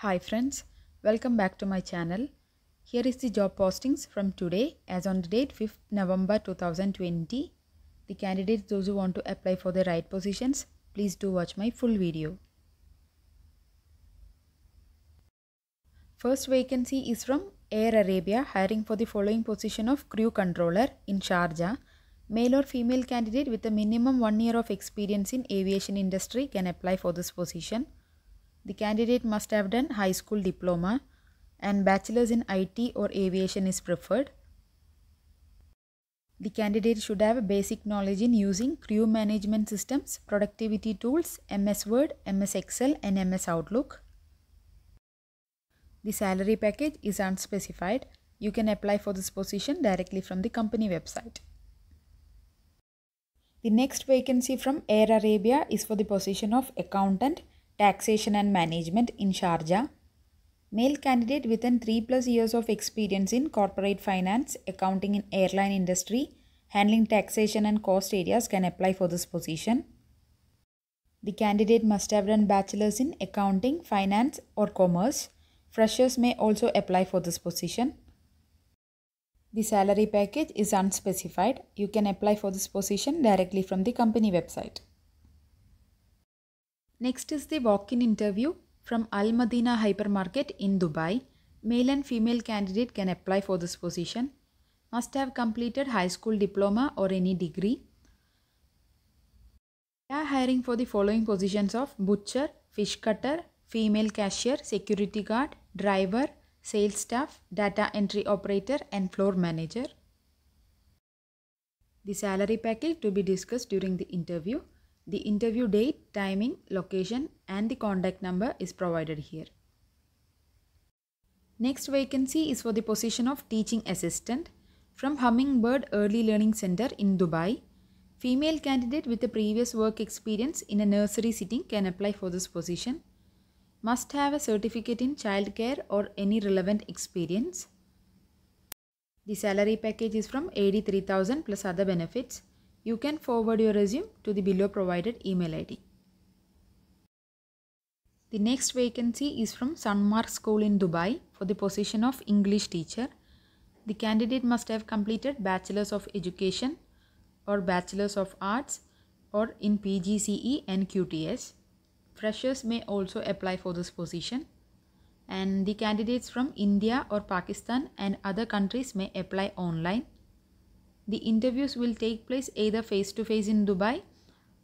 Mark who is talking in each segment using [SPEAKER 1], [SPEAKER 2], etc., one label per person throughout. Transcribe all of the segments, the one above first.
[SPEAKER 1] Hi friends, welcome back to my channel. Here is the job postings from today as on the date 5th November 2020. The candidates those who want to apply for the right positions, please do watch my full video. First vacancy is from Air Arabia hiring for the following position of crew controller in Sharjah. Male or female candidate with a minimum one year of experience in aviation industry can apply for this position. The candidate must have done high school diploma and bachelor's in IT or aviation is preferred. The candidate should have basic knowledge in using crew management systems, productivity tools, MS Word, MS Excel and MS Outlook. The salary package is unspecified. You can apply for this position directly from the company website. The next vacancy from Air Arabia is for the position of accountant Taxation and Management in Sharjah. Male candidate within 3 plus years of experience in corporate finance, accounting in airline industry, handling taxation and cost areas can apply for this position. The candidate must have done bachelor's in accounting, finance or commerce. Freshers may also apply for this position. The salary package is unspecified. You can apply for this position directly from the company website. Next is the walk-in interview from Al Madina hypermarket in Dubai. Male and female candidate can apply for this position. Must have completed high school diploma or any degree. They are hiring for the following positions of butcher, fish cutter, female cashier, security guard, driver, sales staff, data entry operator and floor manager. The salary package to be discussed during the interview. The interview date, timing, location and the contact number is provided here. Next vacancy is for the position of teaching assistant from Hummingbird Early Learning Center in Dubai. Female candidate with a previous work experience in a nursery setting can apply for this position. Must have a certificate in childcare or any relevant experience. The salary package is from 83,000 plus other benefits you can forward your resume to the below provided email ID. The next vacancy is from Sunmark School in Dubai for the position of English teacher. The candidate must have completed Bachelor's of Education or Bachelor's of Arts or in PGCE and QTS. Freshers may also apply for this position and the candidates from India or Pakistan and other countries may apply online. The interviews will take place either face to face in Dubai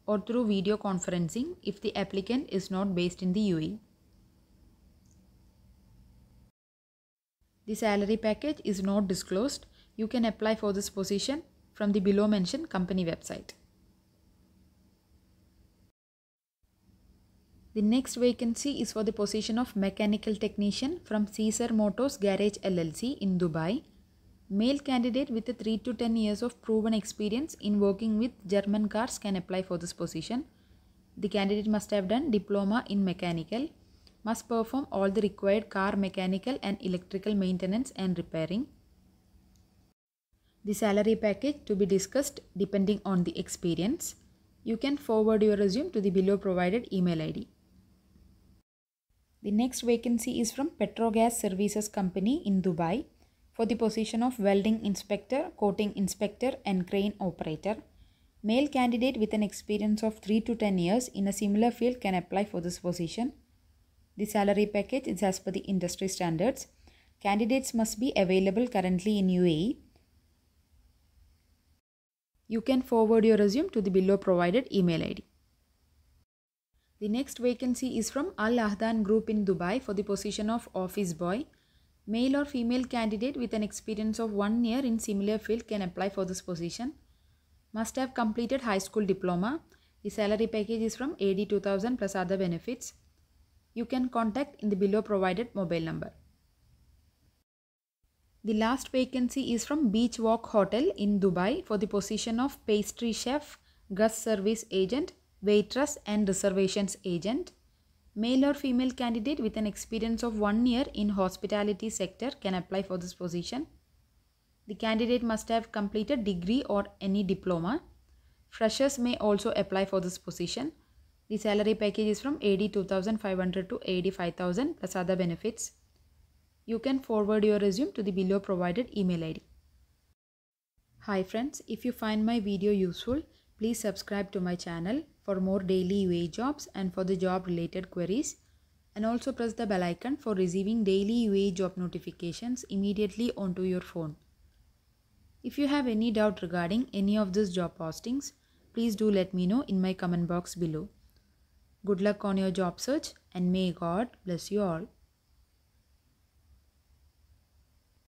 [SPEAKER 1] or through video conferencing if the applicant is not based in the UAE. The salary package is not disclosed. You can apply for this position from the below mentioned company website. The next vacancy is for the position of mechanical technician from Caesar Motors Garage LLC in Dubai. Male candidate with 3 to 10 years of proven experience in working with German cars can apply for this position. The candidate must have done diploma in mechanical, must perform all the required car mechanical and electrical maintenance and repairing. The salary package to be discussed depending on the experience. You can forward your resume to the below provided email ID. The next vacancy is from Petrogas Services Company in Dubai for the position of welding inspector, coating inspector and crane operator. Male candidate with an experience of 3 to 10 years in a similar field can apply for this position. The salary package is as per the industry standards. Candidates must be available currently in UAE. You can forward your resume to the below provided email ID. The next vacancy is from Al Ahdan Group in Dubai for the position of office boy. Male or female candidate with an experience of one year in similar field can apply for this position. Must have completed high school diploma. The salary package is from 82,000 plus other benefits. You can contact in the below provided mobile number. The last vacancy is from Beach Walk Hotel in Dubai for the position of pastry chef, guest service agent, waitress and reservations agent. Male or female candidate with an experience of one year in hospitality sector can apply for this position. The candidate must have completed degree or any diploma. Freshers may also apply for this position. The salary package is from 82,500 to five thousand plus other benefits. You can forward your resume to the below provided email ID. Hi friends, if you find my video useful, please subscribe to my channel for more daily UA jobs and for the job related queries and also press the bell icon for receiving daily UA job notifications immediately onto your phone. If you have any doubt regarding any of these job postings, please do let me know in my comment box below. Good luck on your job search and may God bless you all.